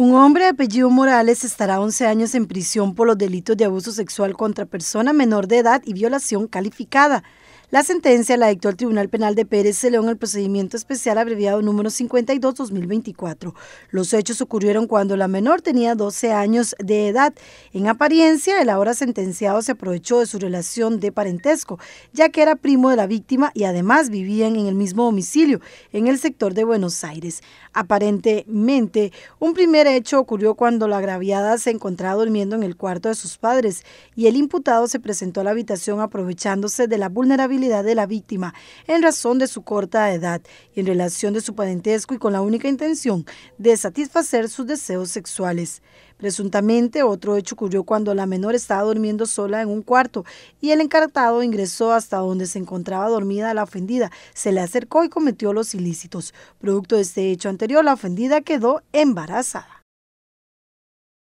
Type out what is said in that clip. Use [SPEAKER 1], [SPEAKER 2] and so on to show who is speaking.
[SPEAKER 1] Un hombre de apellido Morales estará 11 años en prisión por los delitos de abuso sexual contra persona menor de edad y violación calificada. La sentencia la dictó el Tribunal Penal de Pérez León en el procedimiento especial abreviado número 52-2024. Los hechos ocurrieron cuando la menor tenía 12 años de edad. En apariencia, el ahora sentenciado se aprovechó de su relación de parentesco, ya que era primo de la víctima y además vivían en el mismo domicilio, en el sector de Buenos Aires. Aparentemente, un primer hecho ocurrió cuando la agraviada se encontraba durmiendo en el cuarto de sus padres y el imputado se presentó a la habitación aprovechándose de la vulnerabilidad de la víctima en razón de su corta edad y en relación de su parentesco y con la única intención de satisfacer sus deseos sexuales. Presuntamente, otro hecho ocurrió cuando la menor estaba durmiendo sola en un cuarto y el encartado ingresó hasta donde se encontraba dormida la ofendida, se le acercó y cometió los ilícitos. Producto de este hecho anterior, la ofendida quedó embarazada.